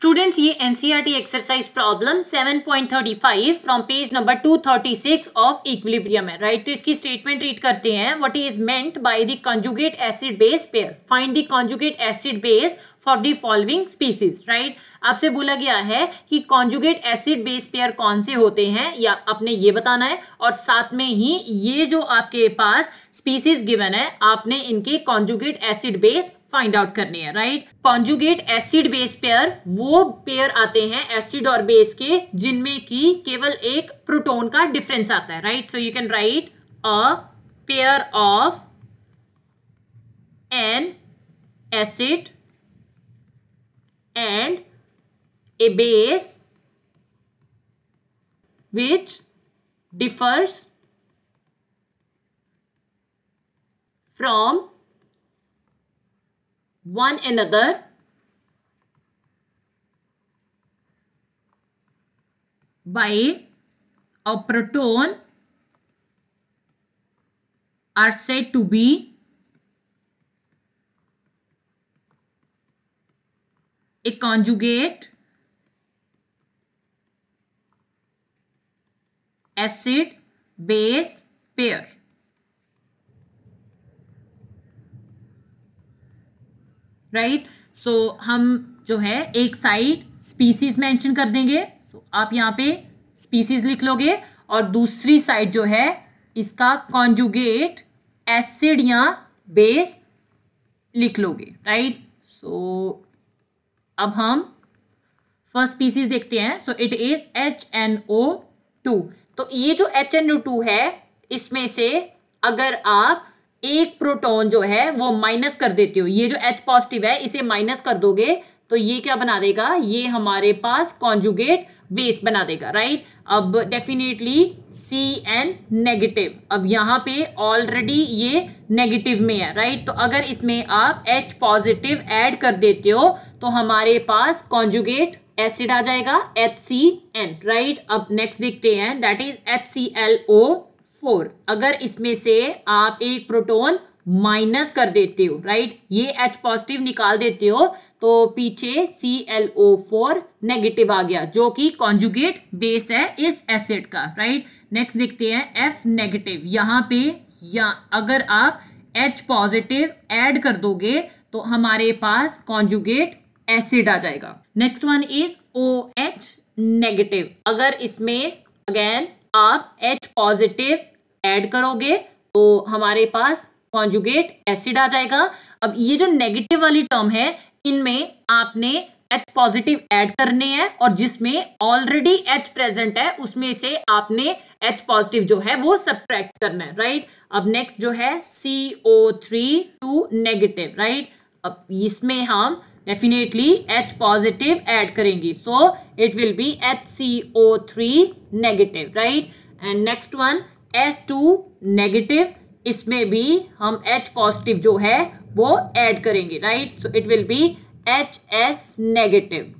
Students ये NCERT exercise problem 7.35 from page number 236 of equilibrium है right right? तो इसकी स्टेटमेंट रीड करते हैं what is meant by the conjugate acid base pair find the conjugate acid base for the following species right आपसे बोला गया है कि कॉन्जुगेट एसिड बेस पेयर कौन से होते हैं या आपने ये बताना है और साथ में ही ये जो आपके पास स्पीसीज गिवन है आपने इनके conjugate acid base find out करने हैं right conjugate acid base pair वो पेयर आते हैं एसिड और बेस के जिनमें की केवल एक प्रोटोन का डिफरेंस आता है right so you can write a pair of an acid and a base which differs from one another by a proton are said to be a conjugate acid base pair. Right right? So so, हम जो है एक side species mention कर देंगे सो so, आप यहाँ पे species लिख लोगे और दूसरी साइड जो है इसका कॉन्जुगेट एसिड या बेस लिख लोगे राइट सो अब हम फर्स्ट स्पीसीज देखते हैं so it is H N O two तो ये जो एच एन ओ टू है इसमें से अगर आप एक प्रोटॉन जो है वो माइनस कर देते हो ये जो एच पॉजिटिव है इसे माइनस कर दोगे तो ये क्या बना देगा ये हमारे पास कॉन्जुगेट बेस बना देगा राइट अब डेफिनेटली सी एन नेगेटिव अब यहाँ पे ऑलरेडी ये नेगेटिव में है राइट तो अगर इसमें आप एच पॉजिटिव ऐड कर देते हो तो हमारे पास कॉन्जुगेट एसिड आ जाएगा एच सी एन राइट अब नेक्स्ट देखते हैं that is H C L O four अगर इसमें से आप एक प्रोटोन माइनस कर देते हो राइट ये एच पॉजिटिव निकाल देते हो तो पीछे C L O four negative आ गया जो कि कॉन्जुगेट बेस है इस एसिड का राइट नेक्स्ट देखते हैं एफ नेगेटिव यहाँ पे या अगर आप एच पॉजिटिव ऐड कर दोगे तो हमारे पास कॉन्जुगेट एसिड आ जाएगा next one is O H negative अगर इसमें अगेन आप एच पॉजिटिव ऐड करोगे तो हमारे पास कॉन्जुगेट एसिड आ जाएगा अब ये जो नेगेटिव वाली टर्म है इनमें आपने एच पॉजिटिव ऐड करने हैं और जिसमें ऑलरेडी एच प्रेजेंट है उसमें से आपने एच पॉजिटिव जो है वो सब्ट्रैक्ट करना है राइट अब नेक्स्ट जो है C O three two negative right अब इसमें हम डेफिनेटली एच पॉजिटिव ऐड करेंगे so it will be H C O three negative right and next one S two negative इसमें भी हम एच पॉजिटिव जो है वो ऐड करेंगे right so it will be H S negative